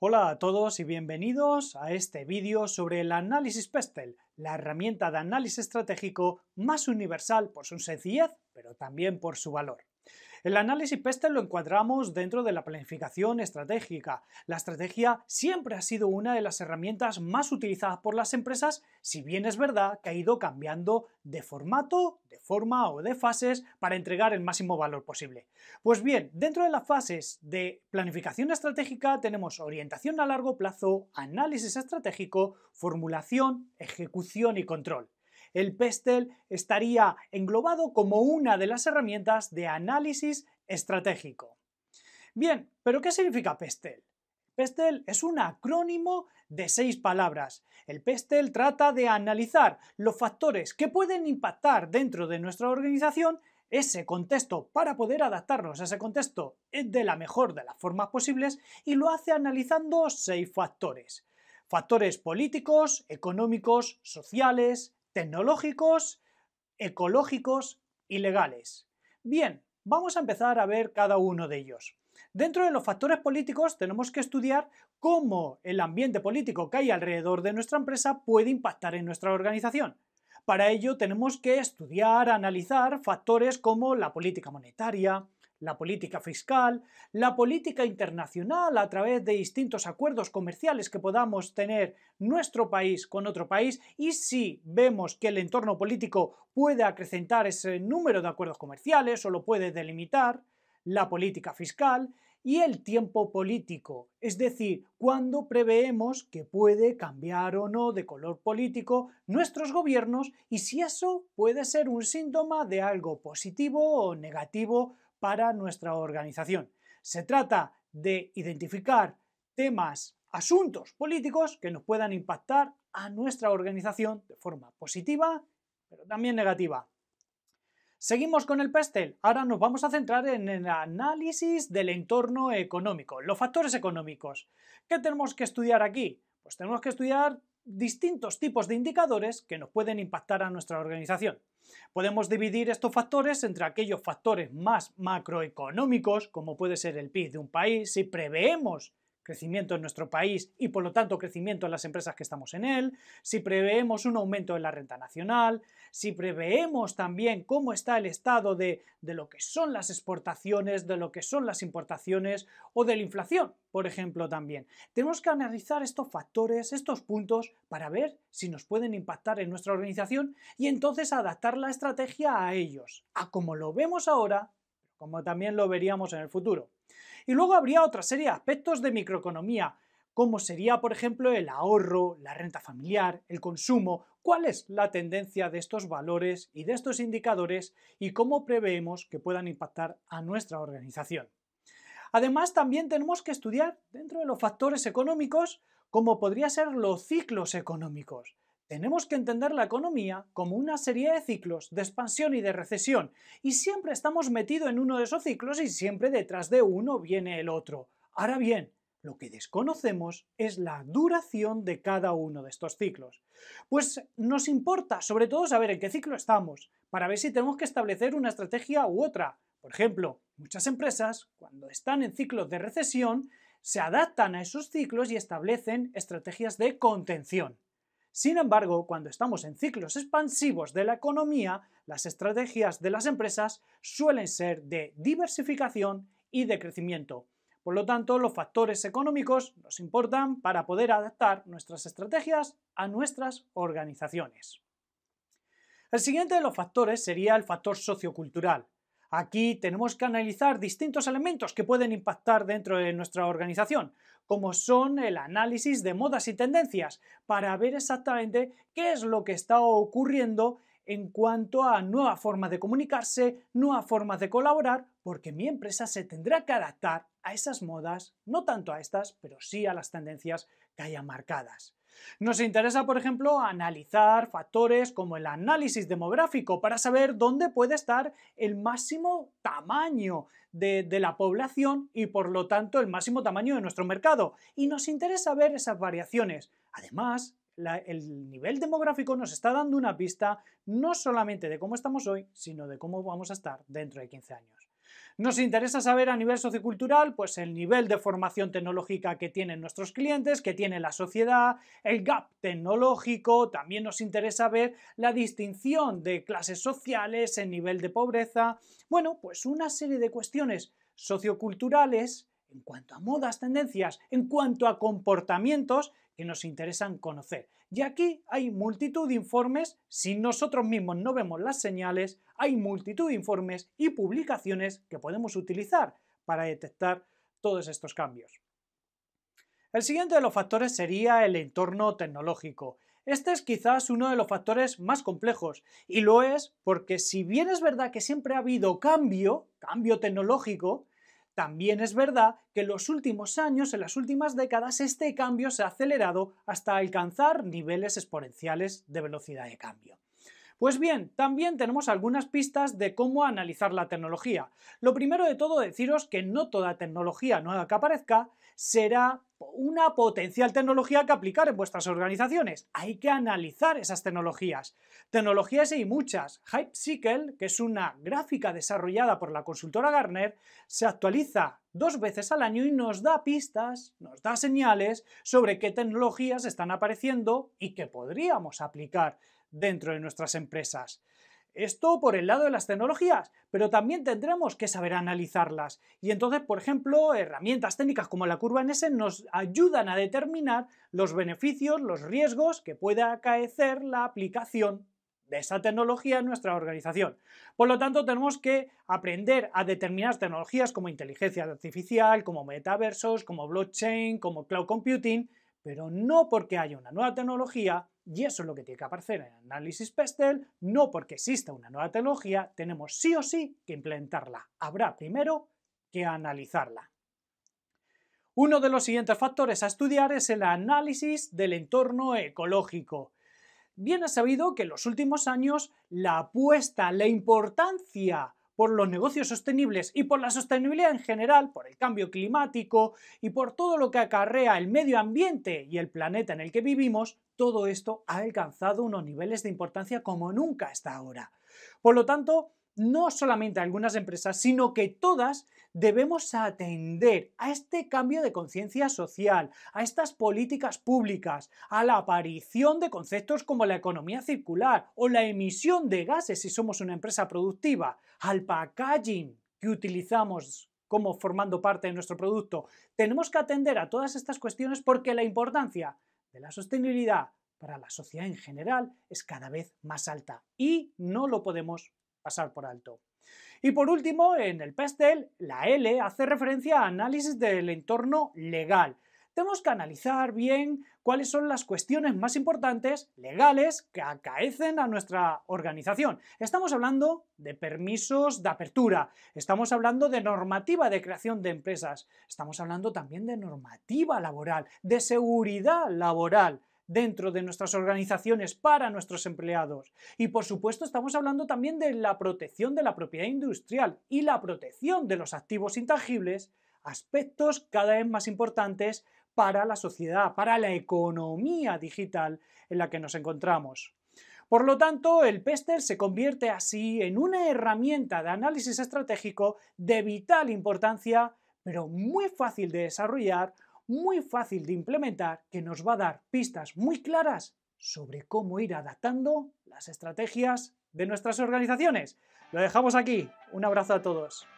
Hola a todos y bienvenidos a este vídeo sobre el análisis Pestel, la herramienta de análisis estratégico más universal por su sencillez, pero también por su valor. El análisis PESTEL lo encuadramos dentro de la planificación estratégica. La estrategia siempre ha sido una de las herramientas más utilizadas por las empresas, si bien es verdad que ha ido cambiando de formato, de forma o de fases para entregar el máximo valor posible. Pues bien, dentro de las fases de planificación estratégica tenemos orientación a largo plazo, análisis estratégico, formulación, ejecución y control el PESTEL estaría englobado como una de las herramientas de análisis estratégico. Bien, pero ¿qué significa PESTEL? PESTEL es un acrónimo de seis palabras. El PESTEL trata de analizar los factores que pueden impactar dentro de nuestra organización ese contexto para poder adaptarnos a ese contexto de la mejor de las formas posibles y lo hace analizando seis factores. Factores políticos, económicos, sociales, tecnológicos, ecológicos y legales. Bien, vamos a empezar a ver cada uno de ellos. Dentro de los factores políticos tenemos que estudiar cómo el ambiente político que hay alrededor de nuestra empresa puede impactar en nuestra organización. Para ello tenemos que estudiar, analizar factores como la política monetaria, la política fiscal, la política internacional a través de distintos acuerdos comerciales que podamos tener nuestro país con otro país y si vemos que el entorno político puede acrecentar ese número de acuerdos comerciales o lo puede delimitar, la política fiscal y el tiempo político, es decir, cuando preveemos que puede cambiar o no de color político nuestros gobiernos y si eso puede ser un síntoma de algo positivo o negativo para nuestra organización. Se trata de identificar temas, asuntos políticos que nos puedan impactar a nuestra organización de forma positiva, pero también negativa. Seguimos con el PESTEL, Ahora nos vamos a centrar en el análisis del entorno económico, los factores económicos. ¿Qué tenemos que estudiar aquí? Pues tenemos que estudiar distintos tipos de indicadores que nos pueden impactar a nuestra organización. Podemos dividir estos factores entre aquellos factores más macroeconómicos, como puede ser el PIB de un país, si preveemos crecimiento en nuestro país y por lo tanto crecimiento en las empresas que estamos en él, si preveemos un aumento en la renta nacional, si preveemos también cómo está el estado de, de lo que son las exportaciones, de lo que son las importaciones o de la inflación, por ejemplo, también. Tenemos que analizar estos factores, estos puntos, para ver si nos pueden impactar en nuestra organización y entonces adaptar la estrategia a ellos, a como lo vemos ahora como también lo veríamos en el futuro. Y luego habría otra serie de aspectos de microeconomía, como sería, por ejemplo, el ahorro, la renta familiar, el consumo, cuál es la tendencia de estos valores y de estos indicadores y cómo preveemos que puedan impactar a nuestra organización. Además, también tenemos que estudiar dentro de los factores económicos, como podría ser los ciclos económicos, tenemos que entender la economía como una serie de ciclos de expansión y de recesión, y siempre estamos metidos en uno de esos ciclos y siempre detrás de uno viene el otro. Ahora bien, lo que desconocemos es la duración de cada uno de estos ciclos. Pues nos importa sobre todo saber en qué ciclo estamos, para ver si tenemos que establecer una estrategia u otra. Por ejemplo, muchas empresas, cuando están en ciclos de recesión, se adaptan a esos ciclos y establecen estrategias de contención. Sin embargo, cuando estamos en ciclos expansivos de la economía, las estrategias de las empresas suelen ser de diversificación y de crecimiento. Por lo tanto, los factores económicos nos importan para poder adaptar nuestras estrategias a nuestras organizaciones. El siguiente de los factores sería el factor sociocultural. Aquí tenemos que analizar distintos elementos que pueden impactar dentro de nuestra organización como son el análisis de modas y tendencias, para ver exactamente qué es lo que está ocurriendo en cuanto a nueva forma de comunicarse, nueva forma de colaborar, porque mi empresa se tendrá que adaptar a esas modas, no tanto a estas, pero sí a las tendencias que hayan marcadas. Nos interesa, por ejemplo, analizar factores como el análisis demográfico para saber dónde puede estar el máximo tamaño de, la población y por lo tanto el máximo tamaño de nuestro mercado. Y nos interesa ver esas variaciones. Además, el nivel demográfico nos está dando una pista no solamente de cómo estamos hoy, sino de cómo vamos a estar dentro de 15 años. Nos interesa saber a nivel sociocultural, pues el nivel de formación tecnológica que tienen nuestros clientes, que tiene la sociedad, el gap tecnológico, también nos interesa ver la distinción de clases sociales, el nivel de pobreza, bueno, pues una serie de cuestiones socioculturales en cuanto a modas, tendencias, en cuanto a comportamientos que nos interesan conocer. Y aquí hay multitud de informes, si nosotros mismos no vemos las señales, hay multitud de informes y publicaciones que podemos utilizar para detectar todos estos cambios. El siguiente de los factores sería el entorno tecnológico. Este es quizás uno de los factores más complejos y lo es porque si bien es verdad que siempre ha habido cambio, cambio tecnológico, también es verdad que en los últimos años, en las últimas décadas, este cambio se ha acelerado hasta alcanzar niveles exponenciales de velocidad de cambio. Pues bien, también tenemos algunas pistas de cómo analizar la tecnología. Lo primero de todo deciros que no toda tecnología nueva que aparezca será una potencial tecnología que aplicar en vuestras organizaciones. Hay que analizar esas tecnologías. Tecnologías hay muchas. Cycle, que es una gráfica desarrollada por la consultora Gartner, se actualiza dos veces al año y nos da pistas, nos da señales sobre qué tecnologías están apareciendo y que podríamos aplicar dentro de nuestras empresas. Esto por el lado de las tecnologías, pero también tendremos que saber analizarlas. Y entonces, por ejemplo, herramientas técnicas como la curva NS nos ayudan a determinar los beneficios, los riesgos que pueda acaecer la aplicación de esa tecnología en nuestra organización. Por lo tanto, tenemos que aprender a determinar tecnologías como inteligencia artificial, como metaversos, como blockchain, como cloud computing, pero no porque haya una nueva tecnología y eso es lo que tiene que aparecer en el Análisis Pestel, no porque exista una nueva tecnología, tenemos sí o sí que implementarla. Habrá primero que analizarla. Uno de los siguientes factores a estudiar es el análisis del entorno ecológico. Bien ha sabido que en los últimos años la apuesta, la importancia por los negocios sostenibles y por la sostenibilidad en general, por el cambio climático y por todo lo que acarrea el medio ambiente y el planeta en el que vivimos, todo esto ha alcanzado unos niveles de importancia como nunca hasta ahora. Por lo tanto, no solamente algunas empresas, sino que todas debemos atender a este cambio de conciencia social, a estas políticas públicas, a la aparición de conceptos como la economía circular o la emisión de gases si somos una empresa productiva, al packaging que utilizamos como formando parte de nuestro producto. Tenemos que atender a todas estas cuestiones porque la importancia de la sostenibilidad para la sociedad en general es cada vez más alta y no lo podemos pasar por alto. Y por último, en el PESTEL la L hace referencia a análisis del entorno legal. Tenemos que analizar bien cuáles son las cuestiones más importantes legales que acaecen a nuestra organización. Estamos hablando de permisos de apertura, estamos hablando de normativa de creación de empresas, estamos hablando también de normativa laboral, de seguridad laboral dentro de nuestras organizaciones para nuestros empleados. Y por supuesto estamos hablando también de la protección de la propiedad industrial y la protección de los activos intangibles, aspectos cada vez más importantes para la sociedad, para la economía digital en la que nos encontramos. Por lo tanto, el PESTER se convierte así en una herramienta de análisis estratégico de vital importancia, pero muy fácil de desarrollar muy fácil de implementar que nos va a dar pistas muy claras sobre cómo ir adaptando las estrategias de nuestras organizaciones. Lo dejamos aquí. Un abrazo a todos.